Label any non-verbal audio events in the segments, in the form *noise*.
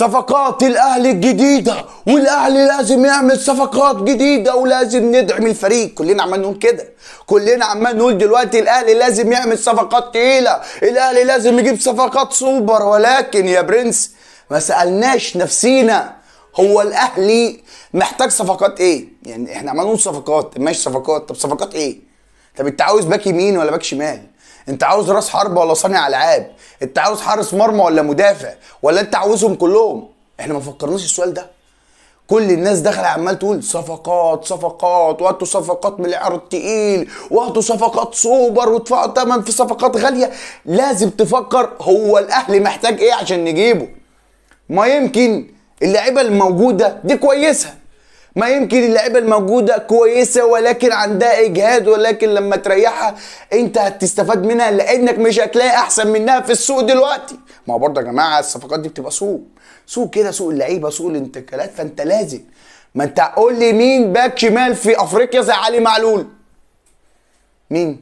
صفقات الاهلي الجديده والاهلي لازم يعمل صفقات جديده ولازم ندعم الفريق كلنا عمال نقول كده كلنا عمال نقول دلوقتي الاهلي لازم يعمل صفقات تقيله الاهلي لازم يجيب صفقات سوبر ولكن يا برنس ما سالناش نفسينا هو الاهلي محتاج صفقات ايه يعني احنا عمال نقول صفقات ماشي صفقات طب صفقات ايه طب انت عاوز باك يمين ولا باك شمال انت عاوز راس حرب ولا صانع العاب انت عاوز حارس مرمى ولا مدافع ولا انت عاوزهم كلهم احنا ما فكرناش السؤال ده كل الناس داخله عمال تقول صفقات صفقات وهاتوا صفقات من العرض التقيل وهاتوا صفقات سوبر وادفعوا ثمن في صفقات غاليه لازم تفكر هو الاهلي محتاج ايه عشان نجيبه ما يمكن اللعيبه الموجوده دي كويسه ما يمكن اللعيبه الموجوده كويسه ولكن عندها اجهاد ولكن لما تريحها انت هتستفاد منها لانك مش هتلاقي احسن منها في السوق دلوقتي ما هو برضه يا جماعه الصفقات دي بتبقى سوق سوق كده سوق اللعيبه سوق الانتقالات فانت لازم ما انت قول لي مين باك شمال في افريقيا زي علي معلول مين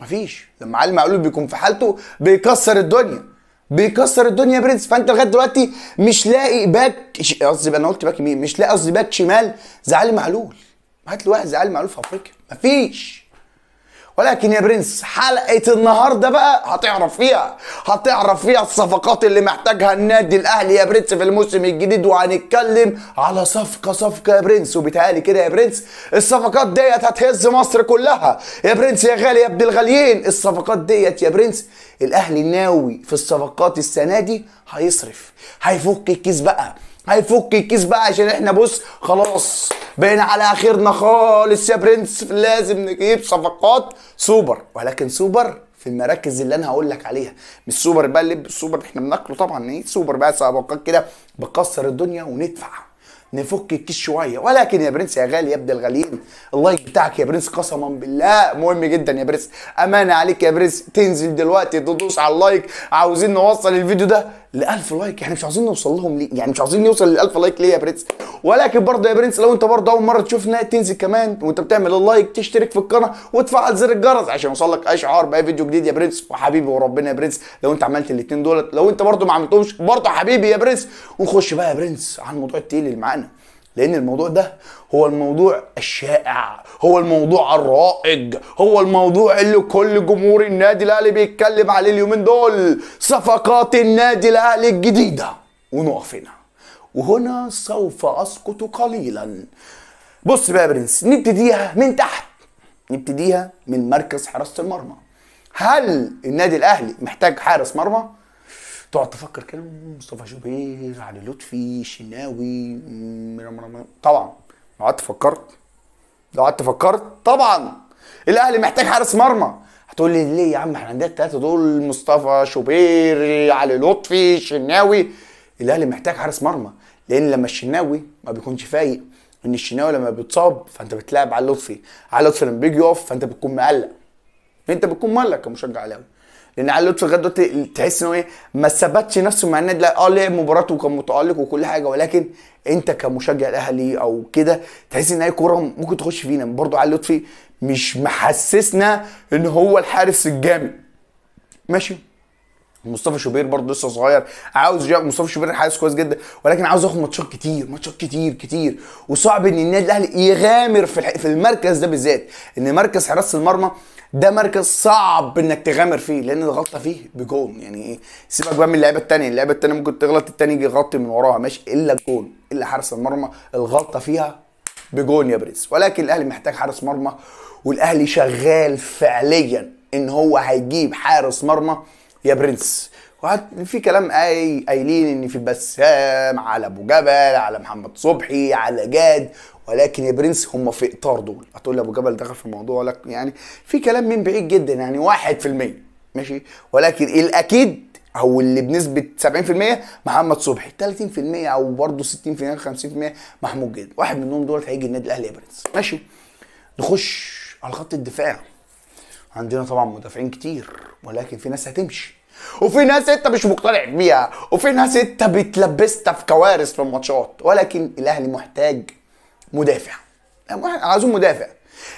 مفيش لما علي معلول بيكون في حالته بيكسر الدنيا بيكسر الدنيا برنس فانت لغايه دلوقتي مش لاقي باك قصدي انا قلت باك يمين مش لاقي قصدي باك شمال زعلي معلول هات لي واحد زعلي معلول في افريقيا مفيش ولكن يا برنس حلقه النهارده بقى هتعرف فيها هتعرف فيها الصفقات اللي محتاجها النادي الاهلي يا برنس في الموسم الجديد وهنتكلم على صفقه صفقه يا برنس وبيتهيألي كده يا برنس الصفقات ديت هتهز مصر كلها يا برنس يا غالي يا ابن الغاليين الصفقات ديت يا برنس الاهلي ناوي في الصفقات السنه دي هيصرف هيفك الكيس بقى هيفك الكيس بقى عشان احنا بص خلاص بقينا على اخرنا خالص يا برنس لازم نجيب صفقات سوبر ولكن سوبر في المراكز اللي انا هقول لك عليها مش سوبر بقى اللي السوبر احنا بناكله طبعا ايه سوبر بقى صفقات كده بكسر الدنيا وندفع نفك الكيس شويه ولكن يا برنس يا غالي يا ابن الغاليين اللايك بتاعك يا برنس قسما بالله مهم جدا يا برنس امانه عليك يا برنس تنزل دلوقتي تدوس على اللايك عاوزين نوصل الفيديو ده ل 1000 لايك احنا مش عاوزين نوصل لهم ليه يعني مش عاوزين نوصل لل 1000 لايك ليه يا برنس ولكن برضه يا برنس لو انت برضه اول مره تشوفنا تنزل كمان وانت بتعمل اللايك تشترك في القناه وتفعل زر الجرس عشان يوصلك اشعار باي فيديو جديد يا برنس وحبيبي وربنا يا برنس لو انت عملت الاثنين دولت لو انت برضه ما عملتهمش برضه حبيبي يا برنس ونخش بقى يا برنس على الموضوع التقيل اللي معانا لان الموضوع ده هو الموضوع الشائع هو الموضوع الرائج هو الموضوع اللي كل جمهور النادي الاهلي بيتكلم عليه اليومين دول صفقات النادي الاهلي الجديده ونقف هنا وهنا سوف اسقط قليلا بص بقى يا برنس نبتديها من تحت نبتديها من مركز حراسه المرمى هل النادي الاهلي محتاج حارس مرمى تقعد تفكر كده مصطفى شوبير علي لطفي الشناوي طبعا لو قعدت فكرت لو قعدت فكرت طبعا الاهلي محتاج حارس مرمى هتقول لي ليه يا عم احنا عندنا الثلاثه دول مصطفى شوبير علي لطفي الشناوي الاهلي محتاج حارس مرمى لان لما الشناوي ما بيكونش فايق ان الشناوي لما بيتصاب فانت بتلعب على لطفي على لطفي لما بيجي يقف فانت بتكون مقلق انت بتكون مقلق كمشجع الاهلي لان علي لطفي لغايه دلوقتي تحس ان هو ايه ما ثبتش نفسه مع النادي لا اه لعب مباراته وكان متالق وكل حاجه ولكن انت كمشجع الاهلي او كده تحس ان اي كوره ممكن تخش فينا برضه علي لطفي مش محسسنا ان هو الحارس الجامد ماشي مصطفى شوبير برضه لسه صغير عاوز يلعب مصطفى شوبير حارس كويس جدا ولكن عاوز ياخد ماتشات كتير ماتشات كتير كتير وصعب ان النادي الاهلي يغامر في في المركز ده بالذات ان مركز حراسه المرمى ده مركز صعب انك تغامر فيه لان الغلطه فيه بجون يعني ايه سيبك بقى من اللعيبه التانيه اللعيبه التانيه ممكن تغلط التاني يجي يغطي من وراها ماشي الا الجون الا حارس المرمى الغلطه فيها بجون يا بريس ولكن الاهلي محتاج حارس مرمى والاهلي شغال فعليا ان هو هيجيب حارس مرمى يا برنس وقعدت في كلام اي قايلين ان في بسام على ابو جبل على محمد صبحي على جاد ولكن يا برنس هم في اطار دول هتقول لي ابو جبل دخل في الموضوع لك يعني في كلام من بعيد جدا يعني 1% ماشي ولكن الاكيد او اللي بنسبه 70% محمد صبحي 30% او برضه 60% 50% محمود جد واحد منهم دولت هيجي النادي الاهلي يا برنس ماشي نخش على خط الدفاع عندنا طبعا مدافعين كتير ولكن في ناس هتمشي وفي ناس انت مش مقتنع بيها وفي ناس انت بتلبسها في كوارث في الماتشات ولكن الاهلي محتاج مدافع يعني عايزين مدافع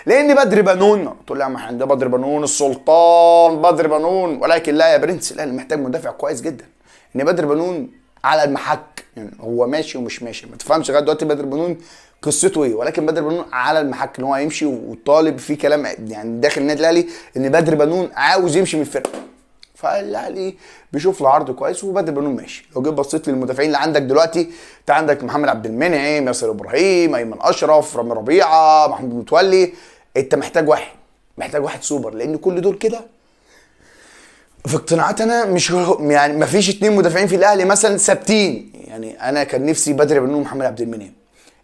لان بدر بنون تقول لا ما احنا بدر بنون السلطان بدر بنون ولكن لا يا برنس الاهلي محتاج مدافع كويس جدا ان بدر بنون على المحك يعني هو ماشي ومش ماشي ما تفهمش لغايه دلوقتي بدر بنون قصته ايه ولكن بدر بنون على المحك ان هو هيمشي وطالب في كلام يعني داخل النادي الاهلي ان بدر بنون عاوز يمشي من الفرقه فالاهلي بيشوف له عرض كويس وبدل بنون ماشي لو جيت بصيت للمدافعين اللي عندك دلوقتي انت عندك محمد عبد المنعم ياسر ابراهيم ايمن اشرف رامي ربيعه محمود متولي انت محتاج واحد محتاج واحد سوبر لان كل دول كده في اقتناعات انا مش يعني ما فيش اتنين مدافعين في الاهلي مثلا ثابتين يعني انا كان نفسي بدري بنون محمد عبد المنعم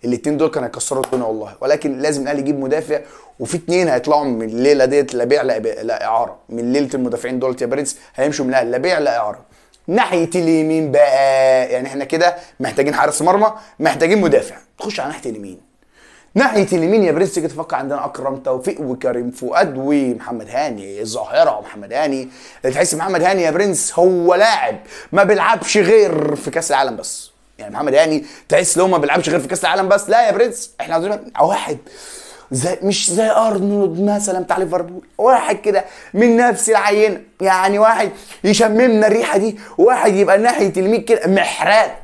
الاثنين دول كانوا هيكسروا الدنيا والله ولكن لازم الاهلي يجيب مدافع وفي اثنين هيطلعوا من الليله ديت لا بيع لا اعاره من ليله المدافعين دولت يا برنس هيمشوا من الاهلي لا بيع لا اعاره ناحيه اليمين بقى يعني احنا كده محتاجين حارس مرمى محتاجين مدافع تخش على ناحيه اليمين ناحيه اليمين يا برنس تيجي تفكر عندنا اكرم توفيق وكريم فؤاد ومحمد هاني الظاهره ومحمد هاني تحس محمد هاني يا برنس هو لاعب ما بيلعبش غير في كاس العالم بس يعني محمد يعني تحس لو ما بيلعبش غير في كاس العالم بس لا يا برنس احنا عاوزين واحد زي مش زي ارنولد مثلا بتاع ليفربول واحد كده من نفس العينه يعني واحد يشممنا الريحه دي واحد يبقى ناحيه الميت كده محرات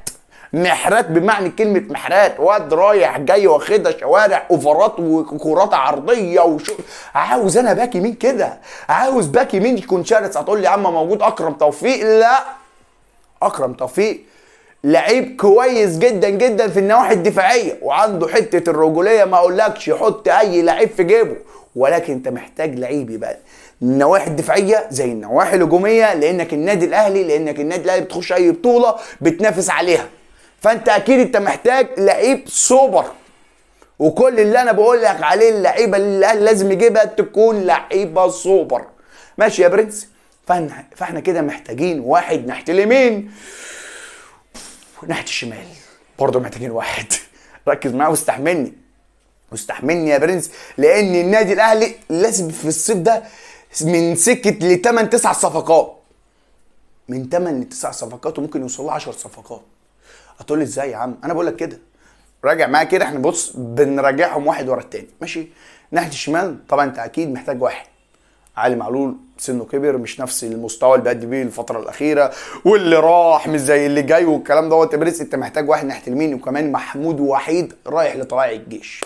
محرات بمعنى كلمة محرات واد رايح جاي واخدها شوارع اوفرات وكرات عرضية وشو عاوز انا باك يمين كده عاوز باك يمين يكون شرس هتقول لي يا عم موجود اكرم توفيق لا اكرم توفيق لعيب كويس جدا جدا في النواحي الدفاعيه وعنده حته الرجوليه ما اقولكش يحط اي لعيب في جيبه ولكن انت محتاج لعيب يبقى النواحي الدفاعيه زي النواحي الهجوميه لانك النادي الاهلي لانك النادي الاهلي بتخش اي بطوله بتنافس عليها فانت اكيد انت محتاج لعيب سوبر وكل اللي انا بقول لك عليه اللعيبه اللي الاهلي لازم يجيبها تكون لعيبه سوبر ماشي يا برنس فاحنا فاحنا كده محتاجين واحد ناحيه اليمين ناحيه الشمال برضه محتاجين واحد *laughs* ركز معايا واستحملني واستحملني يا برنس لان النادي الاهلي لازم في الصيف ده من سكه ل 8 9 صفقات من 8 ل 9 صفقات وممكن يوصل له 10 صفقات هتقول لي ازاي يا عم انا بقول لك كده راجع معايا كده احنا بص بنراجعهم واحد ورا التاني ماشي ناحيه الشمال طبعا انت اكيد محتاج واحد علي معلول سنه كبر مش نفس المستوى اللي بيأدي بيه الفترة الأخيرة واللي راح مش زي اللي جاي والكلام دوت يا أنت محتاج واحد ناحية اليمين وكمان محمود وحيد رايح لطلائع الجيش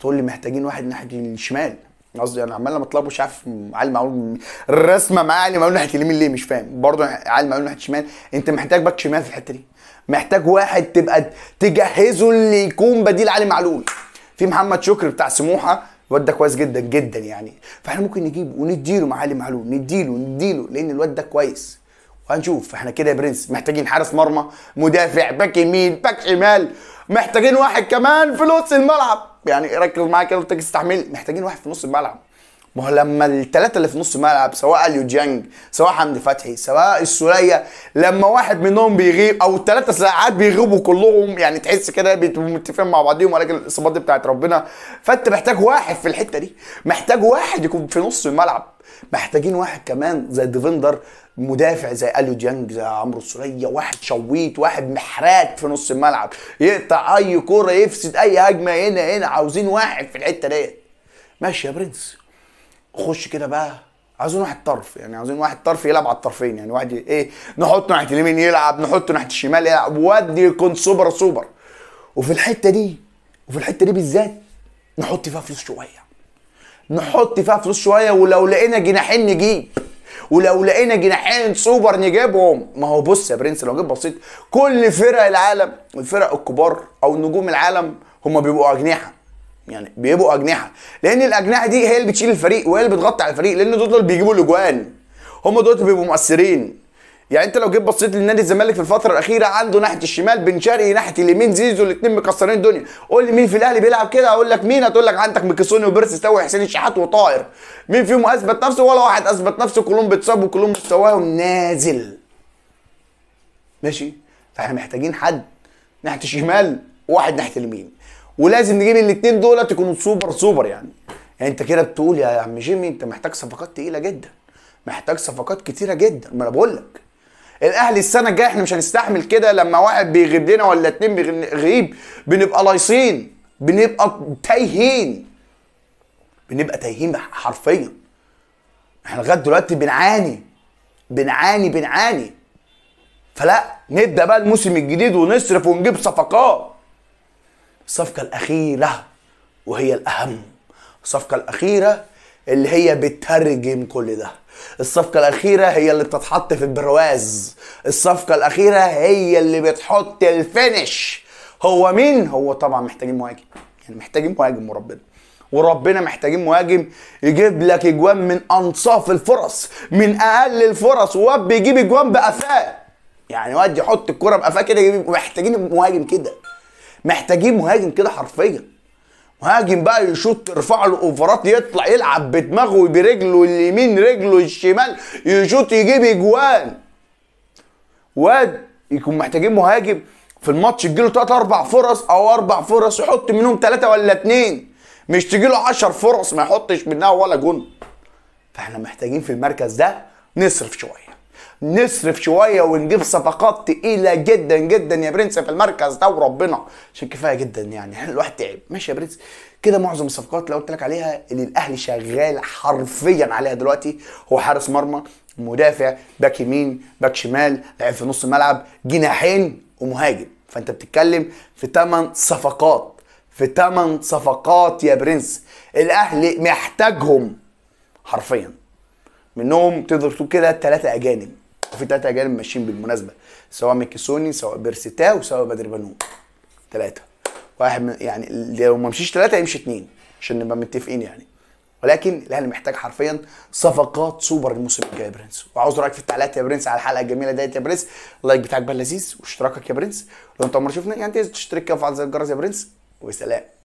تقول لي محتاجين واحد ناحية الشمال قصدي انا عمال لما مش عارف علي معلول الرسمه مع علي معلول ناحيه اليمين ليه مش فاهم برضه علي معلول ناحيه الشمال انت محتاج باك شمال في الحته دي محتاج واحد تبقى تجهزه اللي يكون بديل علي معلول في محمد شكري بتاع سموحه الواد ده كويس جدا جدا يعني فاحنا ممكن نجيبه ونديله معالي معلول نديله نديله لان الواد ده كويس وهنشوف احنا كده يا برنس محتاجين حارس مرمى مدافع باك يمين باك شمال محتاجين واحد كمان في نص الملعب يعني ركز معايا كده محتاجين واحد في نص الملعب ما هو لما الثلاثه اللي في نص الملعب سواء اليو ديانج سواء حمدي فتحي سواء السوليه لما واحد منهم بيغيب او الثلاثه ساعات بيغيبوا كلهم يعني تحس كده بيبقوا متفقين مع بعضهم ولكن الاصابات دي بتاعت ربنا فانت محتاج واحد في الحته دي محتاج واحد يكون في نص الملعب محتاجين واحد كمان زي ديفندر مدافع زي اليو ديانج زي عمرو السوليه واحد شويت واحد محراك في نص الملعب يقطع اي كوره يفسد اي هجمه هنا هنا عاوزين واحد في الحته ديت ماشي يا برنس خش كده بقى عاوزين واحد طرف يعني عاوزين واحد طرف يلعب على الطرفين يعني واحد ايه نحطه ناحيه اليمين يلعب نحطه ناحيه الشمال يلعب ودي يكون سوبر سوبر وفي الحته دي وفي الحته دي بالذات نحط فيها فلوس شويه نحط فيها فلوس شويه ولو لقينا جناحين نجيب ولو لقينا جناحين سوبر نجيبهم ما هو بص يا برنس لو جيت بسيط كل فرق العالم الفرق الكبار او نجوم العالم هم بيبقوا اجنحه يعني بيبقوا اجنحه لان الاجنحه دي هي اللي بتشيل الفريق وهي اللي بتغطي على الفريق لان دول اللي بيجيبوا الاجوان هم دول بيبقوا مؤثرين يعني انت لو جيت بصيت لنادي الزمالك في الفتره الاخيره عنده ناحيه الشمال بن شرقي ناحيه اليمين زيزو الاثنين مكسرين الدنيا قول لي مين في الاهلي بيلعب كده اقول لك مين هتقول لك عندك ميكيسوني وبيرسي تاوي حسين الشحات وطاير مين فيهم اثبت نفسه ولا واحد اثبت نفسه كلهم بيتصابوا كلهم مستواهم نازل ماشي فاحنا محتاجين حد ناحيه الشمال وواحد ناحيه اليمين ولازم نجيب الاثنين دولت يكونوا سوبر سوبر يعني. يعني انت كده بتقول يا عم جيمي انت محتاج صفقات تقيله جدا محتاج صفقات كتيره جدا ما انا بقول لك الاهلي السنه الجايه احنا مش هنستحمل كده لما واحد بيغيب لنا ولا اتنين بيغيب بنبقى لايصين بنبقى تايهين بنبقى تايهين حرفيا احنا لغايه دلوقتي بنعاني بنعاني بنعاني فلا نبدا بقى الموسم الجديد ونصرف ونجيب صفقات الصفقة الأخيرة وهي الأهم الصفقة الأخيرة اللي هي بترجم كل ده الصفقة الأخيرة هي اللي بتتحط في البرواز الصفقة الأخيرة هي اللي بتحط الفينش هو مين؟ هو طبعا محتاجين مهاجم يعني محتاجين مهاجم وربنا وربنا محتاجين مهاجم يجيب لك اجوان من انصاف الفرص من اقل الفرص وواد بيجيب اجوان بقفاه يعني واد يحط الكره بقفاه كده محتاجين مهاجم كده محتاجين مهاجم كده حرفيا مهاجم بقى يشوط ترفع له اوفرات يطلع يلعب بدماغه برجله اليمين رجله الشمال يشوط يجيب اجوان واد يكون محتاجين مهاجم في الماتش تجيله ثلاث اربع فرص او اربع فرص يحط منهم ثلاثه ولا اثنين مش تجيله 10 فرص ما يحطش منها ولا جون فاحنا محتاجين في المركز ده نصرف شويه نصرف شويه ونجيب صفقات تقيله جدا جدا يا برنس في المركز ده وربنا عشان كفايه جدا يعني الواحد تعب ماشي يا برنس كده معظم الصفقات اللي قلت لك عليها اللي الاهلي شغال حرفيا عليها دلوقتي هو حارس مرمى مدافع باك يمين باك شمال لاعب في نص الملعب جناحين ومهاجم فانت بتتكلم في 8 صفقات في 8 صفقات يا برنس الاهلي محتاجهم حرفيا منهم تقدر تقول كده ثلاثة اجانب في ثلاثة أجانب ماشيين بالمناسبة سواء ميكيسوني سواء بيرسيتا وسواء بدر بانو ثلاثة واحد من يعني لو ما مشيش ثلاثة يمشي اثنين عشان نبقى متفقين يعني ولكن الاهلي محتاج حرفيا صفقات سوبر الموسم الجاي يا برنس وعاوز رايك في التعليقات يا برنس على الحلقه الجميله ديت يا برنس اللايك بتاعك بقى لذيذ واشتراكك يا برنس لو انت عمرك شفنا يعني تشترك كده وفعل زر الجرس يا برنس وسلام